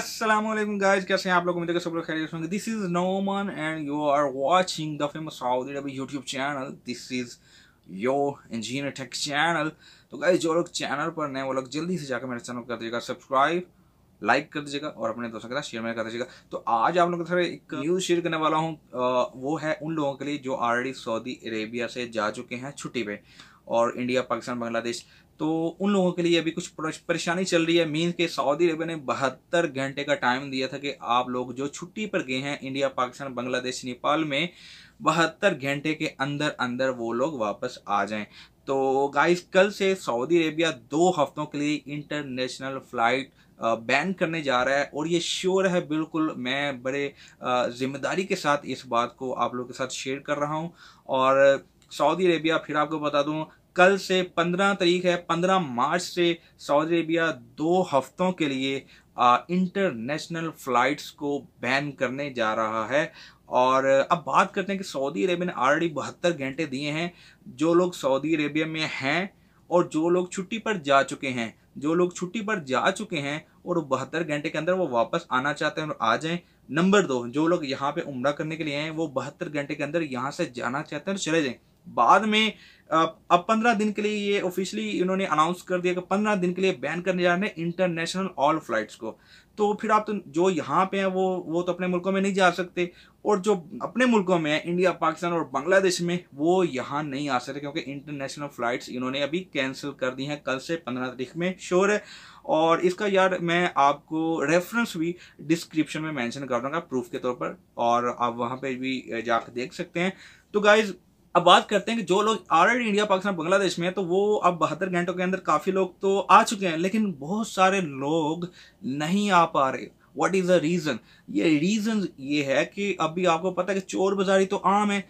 Aslam guys कैसे हैं आप लोग उम्मीद है सब लोग खैरियत होंगे this is Noman and you are watching the famous Saudi Arabi YouTube channel this is yo engineer tech channel तो गाइज जो लोग चैनल पर नए वो लोग जल्दी से जाकर मेरे चैनल कर दीजिएगा सब्सक्राइब लाइक कर दीजिएगा और अपने दोस्तों के साथ शेयर में कर दीजिएगा तो आज आप लोगों के साथ एक न्यूज़ शेयर करने वाला हूँ वो है उन लोगों के लिए जो ऑलरेडी सऊदी अरेबिया से जा चुके हैं छुट्टी पे और इंडिया पाकिस्तान बांग्लादेश तो उन लोगों के लिए अभी कुछ परेशानी चल रही है मीन के सऊदी अरब ने बहत्तर घंटे का टाइम दिया था कि आप लोग जो छुट्टी पर गए हैं इंडिया पाकिस्तान बांग्लादेश नेपाल में बहत्तर घंटे के अंदर अंदर वो लोग वापस आ जाएं तो गाइस कल से सऊदी अरेबिया दो हफ्तों के लिए इंटरनेशनल फ्लाइट बैन करने जा रहा है और ये श्योर है बिल्कुल मैं बड़े जिम्मेदारी के साथ इस बात को आप लोग के साथ शेयर कर रहा हूँ और सऊदी अरेबिया फिर आपको बता दूँ कल से पंद्रह तारीख है पंद्रह मार्च से सऊदी अरेबिया दो हफ्तों के लिए इंटरनेशनल फ्लाइट्स को बैन करने जा रहा है और अब बात करते हैं कि सऊदी अरेबिया ने ऑलरेडी बहत्तर घंटे दिए हैं जो लोग सऊदी अरेबिया में हैं और जो लोग छुट्टी पर जा चुके हैं जो लोग छुट्टी पर जा चुके हैं और बहत्तर घंटे के अंदर वो वापस आना चाहते हैं और आ जाएं नंबर दो जो लोग यहाँ पे उम्र करने के लिए हैं वो बहत्तर घंटे के अंदर यहाँ से जाना चाहते हैं और चले जाएँ बाद में अब पंद्रह दिन के लिए ये ऑफिशियली इन्होंने अनाउंस कर दिया कि पंद्रह दिन के लिए बैन करने जा रहे हैं इंटरनेशनल ऑल फ्लाइट्स को तो फिर आप तो जो यहाँ पे हैं वो वो तो अपने मुल्कों में नहीं जा सकते और जो अपने मुल्कों में हैं इंडिया पाकिस्तान और बांग्लादेश में वो यहाँ नहीं आ सकते क्योंकि इंटरनेशनल फ्लाइट्स इन्होंने अभी कैंसिल कर दी हैं कल से पंद्रह तारीख में श्योर है और इसका यार मैं आपको रेफरेंस भी डिस्क्रिप्शन में मैंशन कर दूँगा प्रूफ के तौर पर और आप वहाँ पर भी जाकर देख सकते हैं तो गाइज़ अब बात करते हैं कि जो लोग ऑलरेडी इंडिया पाकिस्तान बांग्लादेश में है तो वो अब बहत्तर घंटों के अंदर काफ़ी लोग तो आ चुके हैं लेकिन बहुत सारे लोग नहीं आ पा रहे वट इज़ द रीज़न ये रीज़न ये है कि अभी आपको पता है कि चोर बाजारी तो आम है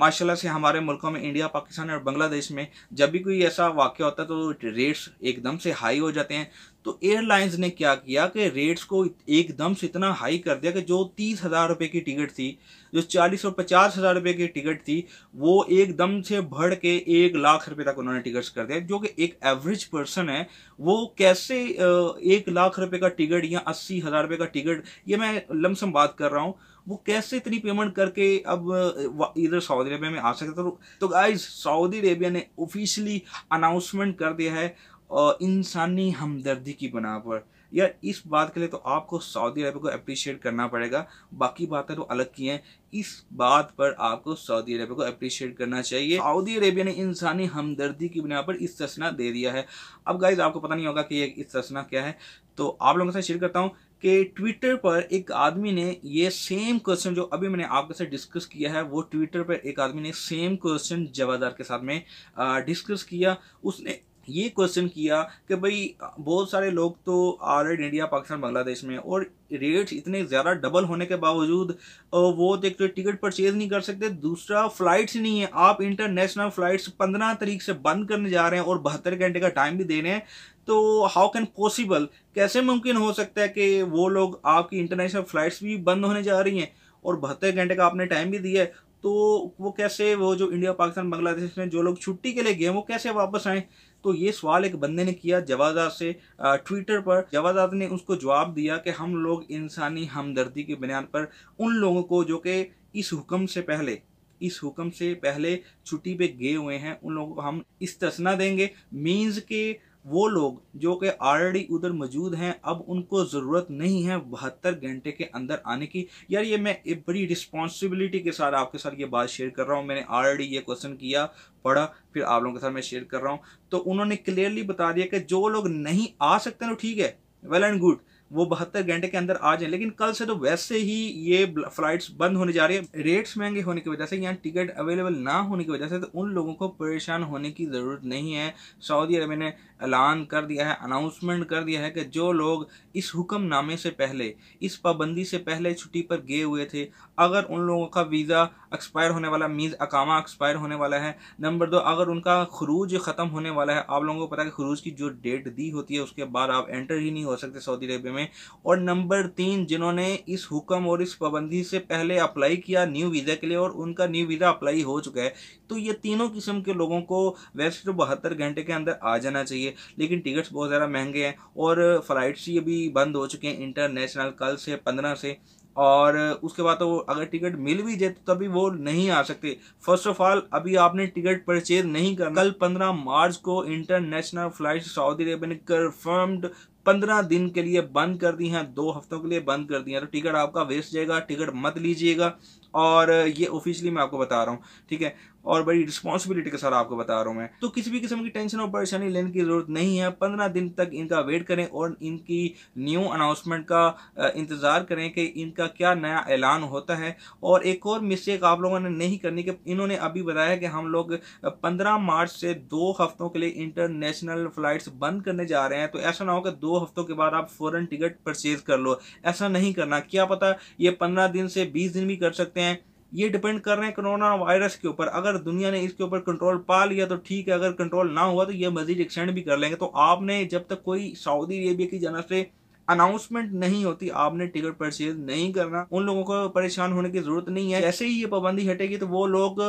माशाल्लाह से हमारे मुल्कों में इंडिया पाकिस्तान और बांग्लादेश में जब भी कोई ऐसा वाक्य होता है तो रेट्स एकदम से हाई हो जाते हैं तो एयरलाइंस ने क्या किया कि रेट्स को एकदम से इतना हाई कर दिया कि जो तीस हज़ार रुपये की टिकट थी जो चालीस और पचास हज़ार रुपये की टिकट थी वो एकदम से बढ़ के एक लाख रुपए तक उन्होंने टिकट्स कर दिया जो कि एक एवरेज पर्सन है वो कैसे एक लाख रुपए का टिकट या अस्सी हज़ार रुपये का टिकट ये मैं लमसम बात कर रहा हूँ वो कैसे इतनी पेमेंट करके अब इधर सऊदी अरेबिया में आ सकता तो गाइज तो सऊदी अरेबिया ने ऑफिशियली अनाउंसमेंट कर दिया है इंसानी हमदर्दी की बना पर यार इस बात के लिए तो आपको सऊदी अरब को अप्रिशिएट करना पड़ेगा बाकी बातें तो अलग की हैं इस बात पर आपको सऊदी अरब को अप्रिशिएट करना चाहिए सऊदी अरेबिया ने इंसानी हमदर्दी की बुनियाद पर इस तस्ना दे दिया है अब गाइज आपको पता नहीं होगा कि ये इस तस्ना क्या है तो आप लोगों से शेयर करता हूँ कि ट्विटर पर एक आदमी ने ये सेम क्वेश्चन जो अभी मैंने आपके साथ डिस्कस किया है वो ट्विटर पर एक आदमी ने सेम क्वेश्चन जवादार के साथ में डिस्कस किया उसने ये क्वेश्चन किया कि भाई बहुत सारे लोग तो रहे इंडिया पाकिस्तान बांग्लादेश में और रेट्स इतने ज़्यादा डबल होने के बावजूद वो तो एक तो टिकट परचेज नहीं कर सकते दूसरा फ्लाइट्स नहीं है आप इंटरनेशनल फ्लाइट्स पंद्रह तरीक से बंद करने जा रहे हैं और बहत्तर घंटे का टाइम भी दे रहे हैं तो हाउ कैन पॉसिबल कैसे मुमकिन हो सकता है कि वो लोग आपकी इंटरनेशनल फ्लाइट्स भी बंद होने जा रही हैं और बहत्तर घंटे का आपने टाइम भी दिया है तो वो कैसे वो जो इंडिया पाकिस्तान बांग्लादेश में जो लोग छुट्टी के लिए गए वो कैसे वापस आएँ तो ये सवाल एक बंदे ने किया जवाजात से ट्विटर पर जवाजात ने उसको जवाब दिया कि हम लोग इंसानी हमदर्दी के बुनियाद पर उन लोगों को जो कि इस हुक्म से पहले इस हुक्म से पहले छुट्टी पे गए हुए हैं उन लोगों को हम इस्तना देंगे मीन्स के वो लोग जो कि ऑलरेडी उधर मौजूद हैं अब उनको ज़रूरत नहीं है बहत्तर घंटे के अंदर आने की यार ये मैं एक बड़ी रिस्पॉन्सिबिलिटी के साथ आपके साथ ये बात शेयर कर रहा हूँ मैंने ऑलरेडी ये क्वेश्चन किया पढ़ा फिर आप लोगों के साथ मैं शेयर कर रहा हूँ तो उन्होंने क्लियरली बता दिया कि जो लोग नहीं आ सकते ना ठीक है वेल एंड गुड वो बहत्तर घंटे के अंदर आ जाए लेकिन कल से तो वैसे ही ये फ्लाइट्स बंद होने जा रही है रेट्स महंगे होने की वजह से यहाँ टिकट अवेलेबल ना होने की वजह से तो उन लोगों को परेशान होने की ज़रूरत नहीं है सऊदी अरब ने ऐलान कर दिया है अनाउंसमेंट कर दिया है कि जो लोग इस हुक्मनामे से पहले इस पाबंदी से पहले छुट्टी पर गए हुए थे अगर उन लोगों का वीज़ा एक्सपायर होने वाला मीज़ अकामा एक्सपायर होने वाला है नंबर दो अगर उनका खरूज ख़त्म होने वाला है आप लोगों को पता है खरूज की जो डेट दी होती है उसके बाद आप एंटर ही नहीं हो सकते सऊदी अरबिया में में और नंबर तीन जिन्होंने इस हुक्म और इस पाबंदी से पहले अप्लाई किया न्यू वीज़ा के लिए और उनका न्यू वीज़ा अप्लाई हो चुका है तो ये तीनों किस्म के लोगों को वैसे तो बहत्तर घंटे के अंदर आ जाना चाहिए लेकिन टिकट्स बहुत ज़्यादा महंगे हैं और फ्लाइट्स ये भी बंद हो चुके हैं इंटरनेशनल कल से पंद्रह से और उसके बाद तो अगर टिकट मिल भी जाए तो तभी वो नहीं आ सकते फर्स्ट ऑफ ऑल अभी आपने टिकट परचेज नहीं करना कल 15 मार्च को इंटरनेशनल फ्लाइट सऊदी अरेबिया ने कन्फर्म्ड पंद्रह दिन के लिए बंद कर दी हैं दो हफ्तों के लिए बंद कर दी हैं तो टिकट आपका वेस्ट जाएगा टिकट मत लीजिएगा और ये ऑफिशियली मैं आपको बता रहा हूँ ठीक है और बड़ी रिस्पॉन्सिबिलिटी के साथ आपको बता रहा हूँ मैं तो किसी भी किस्म की टेंशन और परेशानी लेने की जरूरत नहीं है पंद्रह दिन तक इनका वेट करें और इनकी न्यू अनाउंसमेंट का इंतजार करें कि इनका क्या नया ऐलान होता है और एक और मिस्टेक आप लोगों ने नहीं करनी कि इन्होंने अभी बताया कि हम लोग पंद्रह मार्च से दो हफ्तों के लिए इंटरनेशनल फ्लाइट्स बंद करने जा रहे हैं तो ऐसा ना हो कि दो हफ्तों के बाद आप फॉरन टिकट परचेज कर लो ऐसा नहीं करना क्या पता ये पंद्रह दिन से बीस दिन भी कर सकते सकते हैं ये डिपेंड कर रहे हैं कोरोना वायरस के ऊपर अगर दुनिया ने इसके ऊपर कंट्रोल पा लिया तो ठीक है अगर कंट्रोल ना हुआ तो ये मजीद एक्सटेंड भी कर लेंगे तो आपने जब तक कोई सऊदी अरेबिया की जानब से अनाउंसमेंट नहीं होती आपने टिकट परचेज नहीं करना उन लोगों को परेशान होने की जरूरत नहीं है जैसे ही ये पाबंदी हटेगी तो वो लोग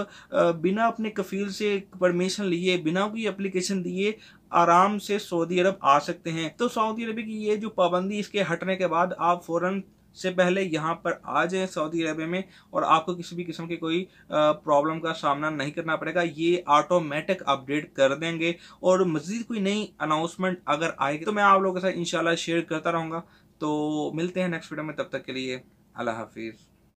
बिना अपने कफील से परमिशन लिए बिना कोई एप्लीकेशन दिए आराम से सऊदी अरब आ सकते हैं तो सऊदी अरब की ये जो पाबंदी इसके हटने के बाद आप फौरन से पहले यहाँ पर आ जाए सऊदी अरब में और आपको किसी भी किस्म के कोई प्रॉब्लम का सामना नहीं करना पड़ेगा ये ऑटोमेटिक अपडेट कर देंगे और मज़ीद कोई नई अनाउंसमेंट अगर आएगी तो मैं आप लोगों के साथ इंशाल्लाह शेयर करता रहूँगा तो मिलते हैं नेक्स्ट वीडियो में तब तक के लिए अल्लाह हाफिज़